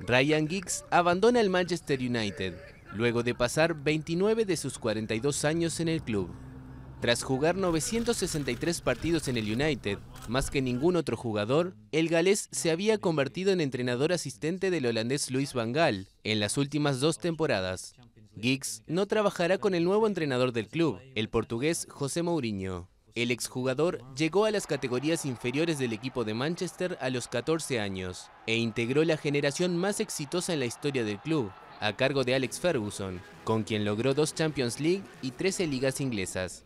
Ryan Giggs abandona el Manchester United luego de pasar 29 de sus 42 años en el club. Tras jugar 963 partidos en el United, más que ningún otro jugador, el galés se había convertido en entrenador asistente del holandés Luis Van Gaal en las últimas dos temporadas. Giggs no trabajará con el nuevo entrenador del club, el portugués José Mourinho. El exjugador llegó a las categorías inferiores del equipo de Manchester a los 14 años e integró la generación más exitosa en la historia del club, a cargo de Alex Ferguson, con quien logró dos Champions League y 13 ligas inglesas.